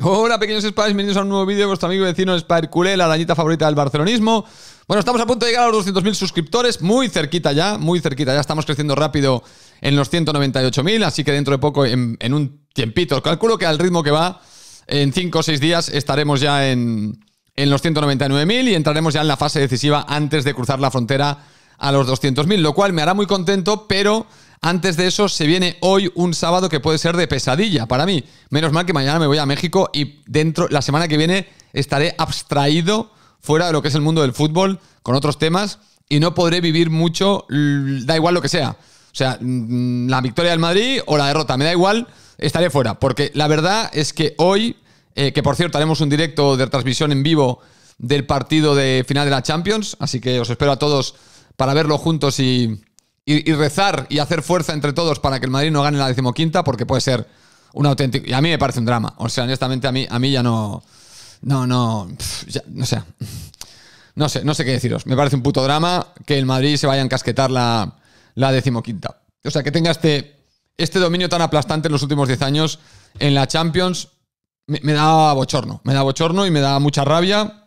Hola pequeños Spires, bienvenidos a un nuevo vídeo de vuestro amigo y vecino la arañita favorita del barcelonismo. Bueno, estamos a punto de llegar a los 200.000 suscriptores, muy cerquita ya, muy cerquita ya, estamos creciendo rápido en los 198.000, así que dentro de poco, en, un tiempito, calculo que al ritmo que va, en 5 o 6 días estaremos ya en, en los 199.000 y entraremos ya en la fase decisiva antes de cruzar la frontera a los 200.000, lo cual me hará muy contento, pero antes de eso, se viene hoy un sábado que puede ser de pesadilla para mí. Menos mal que mañana me voy a México y dentro, la semana que viene, estaré abstraído fuera de lo que es el mundo del fútbol, con otros temas, y no podré vivir mucho, da igual lo que sea. O sea, la victoria del Madrid o la derrota, me da igual, estaré fuera. Porque la verdad es que hoy, eh, que por cierto haremos un directo de transmisión en vivo del partido de final de la Champions, así que os espero a todos para verlo juntos y, y, rezar y hacer fuerza entre todos para que el Madrid no gane la decimoquinta, porque puede ser un auténtico. Y a mí me parece un drama. O sea, honestamente, a mí, a mí ya no. No, no. no sé. No sé, no sé qué deciros. Me parece un puto drama que el Madrid se vaya a encasquetar la, la decimoquinta. O sea, que tenga este, este dominio tan aplastante en los últimos 10 años en la Champions me, me da bochorno. Me da bochorno y me da mucha rabia.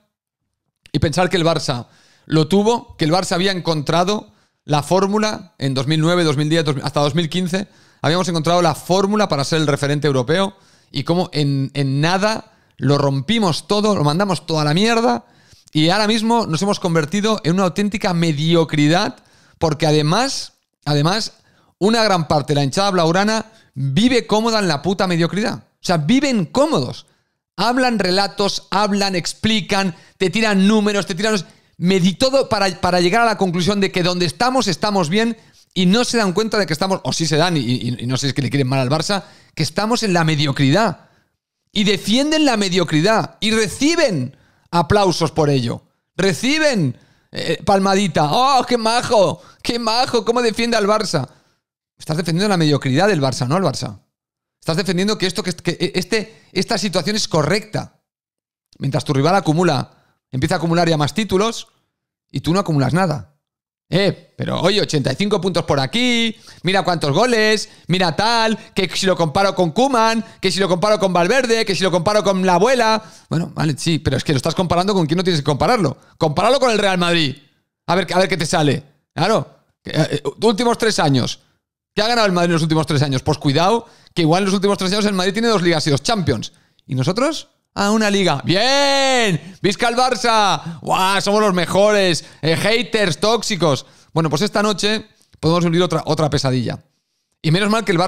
Y pensar que el Barça lo tuvo, que el Barça había encontrado la fórmula en 2009, 2010, hasta 2015. Habíamos encontrado la fórmula para ser el referente europeo y cómo en, nada lo rompimos todo, lo mandamos toda la mierda y ahora mismo nos hemos convertido en una auténtica mediocridad porque además, además, una gran parte de la hinchada blaurana vive cómoda en la puta mediocridad. O sea, viven cómodos. Hablan relatos, hablan, explican, te tiran números, te tiran meditó para, para llegar a la conclusión de que donde estamos estamos bien y no se dan cuenta de que estamos, o sí se dan, y, no sé si es que le quieren mal al Barça, que estamos en la mediocridad. Y defienden la mediocridad y reciben aplausos por ello. Reciben eh, palmadita. ¡Oh, qué majo! ¡Qué majo! ¿Cómo defiende al Barça? Estás defendiendo la mediocridad del Barça, no al Barça. Estás defendiendo que, esto, que eh, este, esta situación es correcta. Mientras tu rival acumula empieza a acumular ya más títulos y tú no acumulas nada. Eh, pero oye, 85 puntos por aquí, mira cuántos goles, mira tal, que si lo comparo con Kuman, que si lo comparo con Valverde, que si lo comparo con la abuela. Bueno, vale, sí, pero es que lo estás comparando con quién. no tienes que compararlo. Compararlo con el Real Madrid. A ver, a ver qué te sale. Claro, eh, eh, últimos tres años. ¿Qué ha ganado el Madrid en los últimos tres años? Pues cuidado, que igual en los últimos tres años el Madrid tiene dos ligas y dos Champions. ¿Y nosotros? a una liga. ¡Bien! ¡Visca el Barça! ¡Guau! Somos los mejores. Eh, haters, tóxicos. Bueno, pues esta noche podemos vivir otra, otra pesadilla. Y menos mal que el,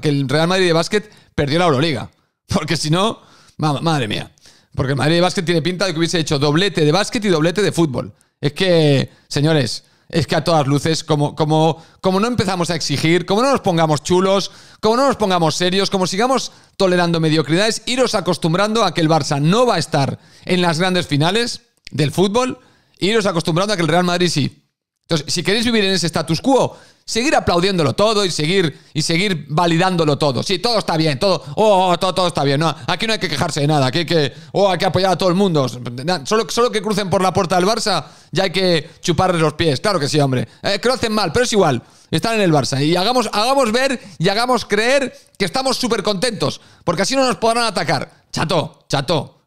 que el Real Madrid de básquet perdió la Euroliga. Porque si no, madre mía. Porque el Madrid de básquet tiene pinta de que hubiese hecho doblete de básquet y doblete de fútbol. Es que, señores, es que a todas luces, como, como, como no empezamos a exigir, como no nos pongamos chulos, como no nos pongamos serios, como sigamos tolerando mediocridades, iros acostumbrando a que el Barça no va a estar en las grandes finales del fútbol, iros acostumbrando a que el Real Madrid sí si queréis vivir en ese status quo, seguir aplaudiéndolo todo y seguir, y seguir validándolo todo. Sí, todo está bien, todo, oh, oh, todo, está bien. No, aquí no hay que quejarse de nada, aquí hay que, oh, apoyar a todo el mundo. Solo, solo que crucen por la puerta del Barça, ya hay que chuparles los pies. Claro que sí, hombre. creo eh, que mal, pero es igual. Están en el Barça. Y hagamos, hagamos ver y hagamos creer que estamos súper contentos, porque así no nos podrán atacar. Chato, chato.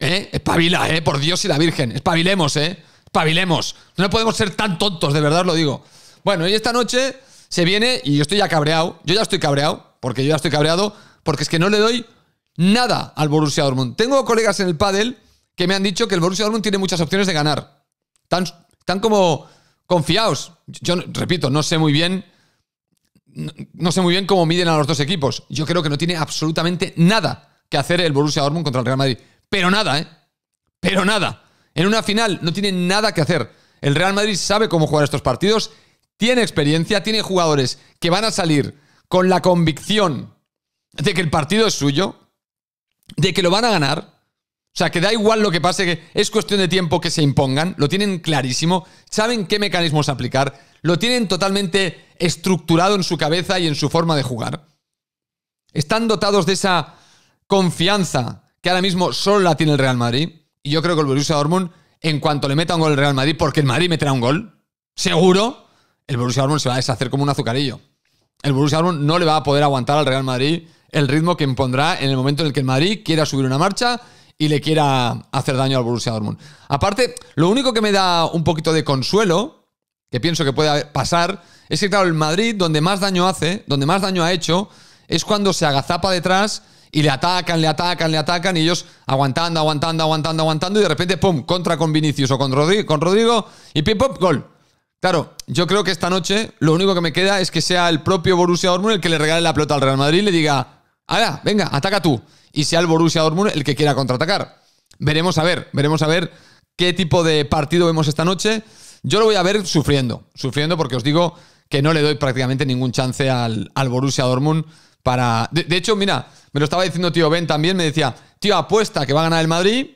¿Eh? Espabila, ¿eh? Por Dios y la Virgen. Espabilemos, ¿eh? ¡Pabilemos! No podemos ser tan tontos, de verdad lo digo. Bueno, y esta noche se viene y yo estoy ya cabreado. Yo ya estoy cabreado, porque yo ya estoy cabreado, porque es que no le doy nada al Borussia Dortmund. Tengo colegas en el pádel que me han dicho que el Borussia Dortmund tiene muchas opciones de ganar. Tan, tan como confiados. Yo repito, no sé muy bien no, no sé muy bien cómo miden a los dos equipos. Yo creo que no tiene absolutamente nada que hacer el Borussia Dortmund contra el Real Madrid. Pero nada, ¿eh? Pero nada. En una final no tiene nada que hacer. El Real Madrid sabe cómo jugar estos partidos, tiene experiencia, tiene jugadores que van a salir con la convicción de que el partido es suyo, de que lo van a ganar. O sea, que da igual lo que pase, que es cuestión de tiempo que se impongan, lo tienen clarísimo, saben qué mecanismos aplicar, lo tienen totalmente estructurado en su cabeza y en su forma de jugar. Están dotados de esa confianza que ahora mismo solo la tiene el Real Madrid. Y yo creo que el Borussia Dortmund, en cuanto le meta un gol al Real Madrid, porque el Madrid meterá un gol, seguro, el Borussia Dortmund se va a deshacer como un azucarillo. El Borussia Dortmund no le va a poder aguantar al Real Madrid el ritmo que impondrá en el momento en el que el Madrid quiera subir una marcha y le quiera hacer daño al Borussia Dortmund. Aparte, lo único que me da un poquito de consuelo, que pienso que puede pasar, es que claro, el Madrid donde más daño hace, donde más daño ha hecho, es cuando se agazapa detrás y le atacan, le atacan, le atacan, y ellos aguantando, aguantando, aguantando, aguantando, y de repente, ¡pum!, contra con Vinicius o con Rodrigo, con Rodrigo y pim, pop gol. Claro, yo creo que esta noche lo único que me queda es que sea el propio Borussia Dortmund el que le regale la pelota al Real Madrid y le diga, ¡Hala, venga, ataca tú! Y sea el Borussia Dortmund el que quiera contraatacar. Veremos a ver, veremos a ver qué tipo de partido vemos esta noche. Yo lo voy a ver sufriendo, sufriendo porque os digo que no le doy prácticamente ningún chance al, al Borussia Dortmund para... De, hecho, mira, me lo estaba diciendo tío Ben también, me decía, tío, apuesta que va a ganar el Madrid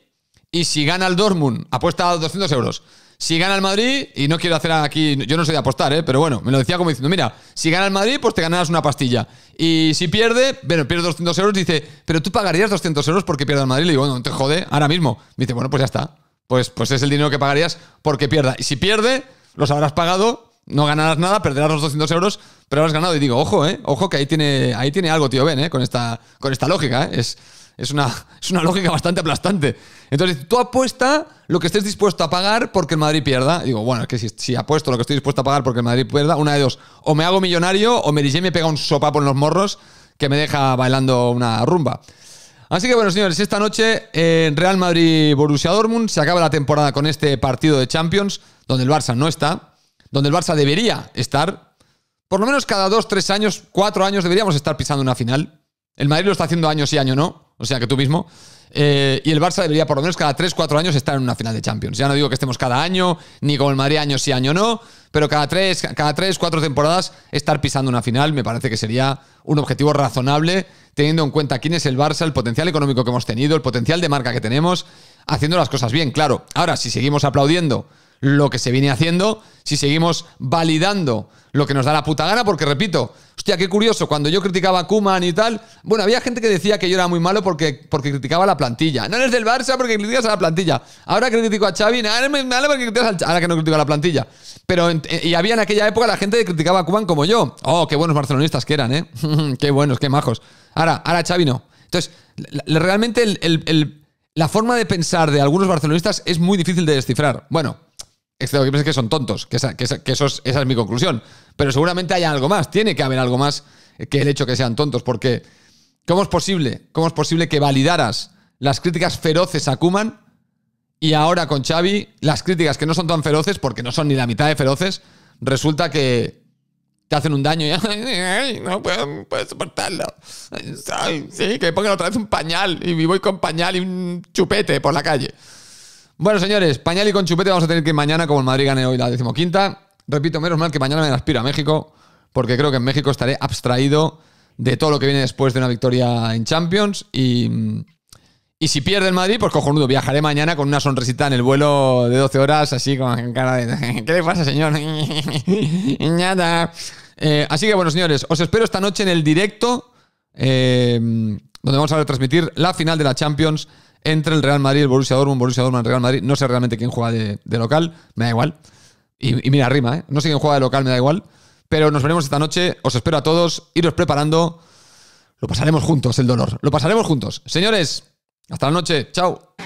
y si gana el Dortmund, apuesta a 200 euros. Si gana el Madrid, y no quiero hacer aquí, yo no sé de apostar, ¿eh? pero bueno, me lo decía como diciendo, mira, si gana el Madrid, pues te ganarás una pastilla. Y si pierde, bueno, pierde 200 euros, dice, pero tú pagarías 200 euros porque pierda el Madrid. Le digo, no, te jode, ahora mismo. dice, bueno, pues ya está. Pues, pues es el dinero que pagarías porque pierda. Y si pierde, los habrás pagado, no ganarás nada, perderás los 200 euros, pero has ganado. Y digo, ojo, eh, Ojo que ahí tiene, ahí tiene algo, tío Ben, ¿eh? Con esta, con esta lógica, eh. Es, es, una, es una lógica bastante aplastante. Entonces, tú apuesta lo que estés dispuesto a pagar porque el Madrid pierda. digo, bueno, es que si, apuesto lo que estoy dispuesto a pagar porque el Madrid pierda, una de dos. O me hago millonario o Merigé me pega un sopapo en los morros que me deja bailando una rumba. Así que bueno, señores, esta noche en Real Madrid-Borussia Dortmund se acaba la temporada con este partido de Champions, donde el Barça no está, donde el Barça debería estar, por lo menos cada dos, tres años, cuatro años deberíamos estar pisando una final. El Madrid lo está haciendo año sí, año no, o sea que tú mismo. Eh, y el Barça debería por lo menos cada tres, cuatro años estar en una final de Champions. Ya no digo que estemos cada año, ni con el Madrid año sí, año no, pero cada tres, cada 3, temporadas estar pisando una final me parece que sería un objetivo razonable, teniendo en cuenta quién es el Barça, el potencial económico que hemos tenido, el potencial de marca que tenemos, haciendo las cosas bien, claro. Ahora, si seguimos aplaudiendo lo que se viene haciendo, si seguimos validando lo que nos da la puta gana, porque repito, hostia, qué curioso, cuando yo criticaba a Kuman y tal, bueno, había gente que decía que yo era muy malo porque, porque criticaba a la plantilla. No eres del Barça porque criticas a la plantilla. Ahora critico a Xavi, no eres malo porque criticas Ahora que no critico a la plantilla. Pero, eh, y había en aquella época la gente que criticaba a Kuman como yo. Oh, qué buenos barcelonistas que eran, ¿eh? qué buenos, qué majos. Ahora, ahora Xavi no. Entonces, realmente la forma de pensar de algunos barcelonistas es muy difícil de descifrar. Bueno, Excepto que que son tontos, que, esa, eso es, esa es mi conclusión. Pero seguramente hay algo más, tiene que haber algo más que el hecho que sean tontos, porque ¿cómo es posible? ¿Cómo es posible que validaras las críticas feroces a Kuman y ahora con Xavi las críticas que no son tan feroces, porque no son ni la mitad de feroces, resulta que te hacen un daño y no puedo, soportarlo. sí, que pongan otra vez un pañal y voy con pañal y un chupete por la calle. Bueno, señores, pañal y con chupete vamos a tener que mañana, como el Madrid gane hoy la decimoquinta. Repito, menos mal que mañana me aspiro a México, porque creo que en México estaré abstraído de todo lo que viene después de una victoria en Champions. Y, y si pierde el Madrid, pues cojonudo, viajaré mañana con una sonrisita en el vuelo de 12 horas, así con cara de... ¿Qué le pasa, señor? Nada. Eh, así que bueno, señores, os espero esta noche en el directo, eh, donde vamos a retransmitir la final de la Champions entre el Real Madrid el Borussia Dortmund, Borussia Dortmund, Real Madrid. No sé realmente quién juega de, local, me da igual. Y, mira, rima, ¿eh? No sé quién juega de local, me da igual. Pero nos veremos esta noche, os espero a todos, iros preparando. Lo pasaremos juntos, el dolor. Lo pasaremos juntos. Señores, hasta la noche. Chao.